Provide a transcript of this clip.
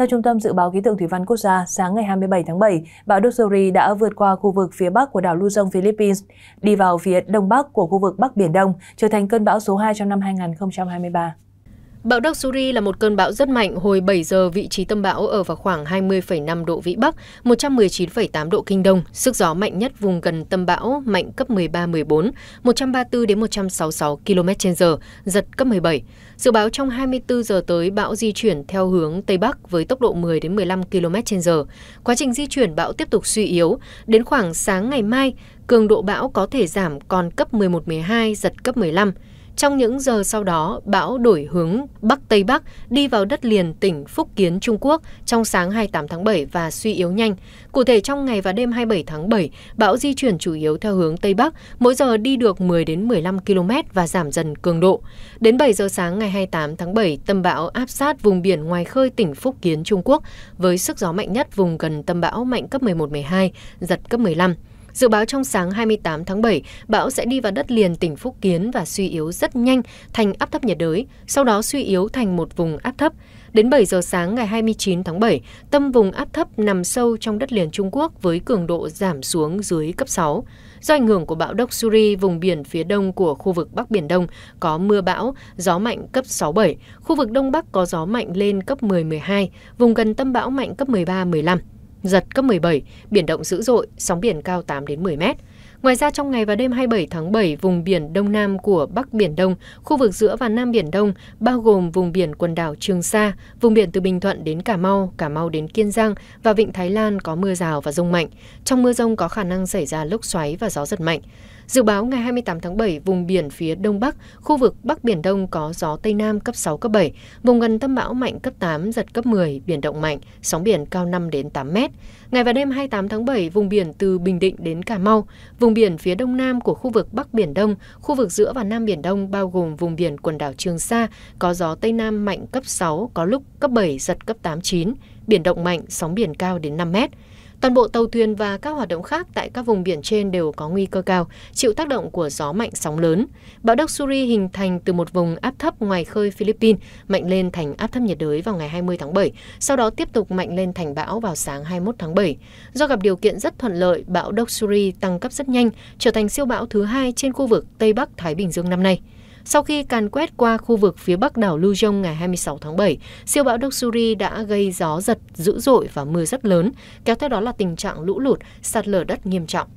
Theo Trung tâm Dự báo Khí tượng Thủy văn Quốc gia, sáng ngày 27 tháng 7, bão Doxury đã vượt qua khu vực phía bắc của đảo Luzon, Philippines, đi vào phía đông bắc của khu vực Bắc Biển Đông, trở thành cơn bão số 2 trong năm 2023. Bão Doksuri là một cơn bão rất mạnh, hồi 7 giờ vị trí tâm bão ở vào khoảng 20,5 độ Vĩ Bắc, 119,8 độ Kinh Đông, sức gió mạnh nhất vùng gần tâm bão mạnh cấp 13-14, 134 đến 166 km/h, giật cấp 17. Dự báo trong 24 giờ tới bão di chuyển theo hướng Tây Bắc với tốc độ 10 đến 15 km/h. Quá trình di chuyển bão tiếp tục suy yếu, đến khoảng sáng ngày mai, cường độ bão có thể giảm còn cấp 11-12, giật cấp 15 trong những giờ sau đó, bão đổi hướng Bắc Tây Bắc đi vào đất liền tỉnh Phúc Kiến, Trung Quốc trong sáng 28 tháng 7 và suy yếu nhanh. Cụ thể trong ngày và đêm 27 tháng 7, bão di chuyển chủ yếu theo hướng Tây Bắc, mỗi giờ đi được 10 đến 15 km và giảm dần cường độ. Đến 7 giờ sáng ngày 28 tháng 7, tâm bão áp sát vùng biển ngoài khơi tỉnh Phúc Kiến, Trung Quốc với sức gió mạnh nhất vùng gần tâm bão mạnh cấp 11-12, giật cấp 15. Dự báo trong sáng 28 tháng 7, bão sẽ đi vào đất liền tỉnh Phúc Kiến và suy yếu rất nhanh thành áp thấp nhiệt đới, sau đó suy yếu thành một vùng áp thấp. Đến 7 giờ sáng ngày 29 tháng 7, tâm vùng áp thấp nằm sâu trong đất liền Trung Quốc với cường độ giảm xuống dưới cấp 6. Do ảnh hưởng của bão Đốc Suri, vùng biển phía đông của khu vực Bắc Biển Đông có mưa bão, gió mạnh cấp 6-7, khu vực Đông Bắc có gió mạnh lên cấp 10-12, vùng gần tâm bão mạnh cấp 13-15 giật cấp 17, biển động dữ dội sóng biển cao 8 đến 10 mét Ngoài ra trong ngày và đêm 27 tháng 7, vùng biển Đông Nam của Bắc Biển Đông, khu vực giữa và Nam Biển Đông, bao gồm vùng biển quần đảo Trường Sa, vùng biển từ Bình Thuận đến Cà Mau, Cà Mau đến Kiên Giang và Vịnh Thái Lan có mưa rào và rông mạnh. Trong mưa rông có khả năng xảy ra lốc xoáy và gió giật mạnh. Dự báo ngày 28 tháng 7, vùng biển phía Đông Bắc, khu vực Bắc Biển Đông có gió Tây Nam cấp 6, cấp 7, vùng gần tâm bão mạnh cấp 8, giật cấp 10, biển động mạnh, sóng biển cao 5 đến 8 mét. Ngày và đêm 28 tháng 7, vùng biển từ Bình Định đến Cà Mau, vùng vùng biển phía đông nam của khu vực Bắc Biển Đông, khu vực giữa và Nam Biển Đông bao gồm vùng biển quần đảo Trường Sa có gió Tây Nam mạnh cấp 6, có lúc cấp 7, giật cấp 8, 9, biển động mạnh, sóng biển cao đến 5 mét. Toàn bộ tàu thuyền và các hoạt động khác tại các vùng biển trên đều có nguy cơ cao, chịu tác động của gió mạnh sóng lớn. Bão Doksuri hình thành từ một vùng áp thấp ngoài khơi Philippines, mạnh lên thành áp thấp nhiệt đới vào ngày 20 tháng 7, sau đó tiếp tục mạnh lên thành bão vào sáng 21 tháng 7. Do gặp điều kiện rất thuận lợi, bão Doksuri tăng cấp rất nhanh, trở thành siêu bão thứ hai trên khu vực Tây Bắc Thái Bình Dương năm nay. Sau khi càn quét qua khu vực phía bắc đảo Luzon ngày 26 tháng 7, siêu bão Doksuri đã gây gió giật dữ dội và mưa rất lớn, kéo theo đó là tình trạng lũ lụt, sạt lở đất nghiêm trọng.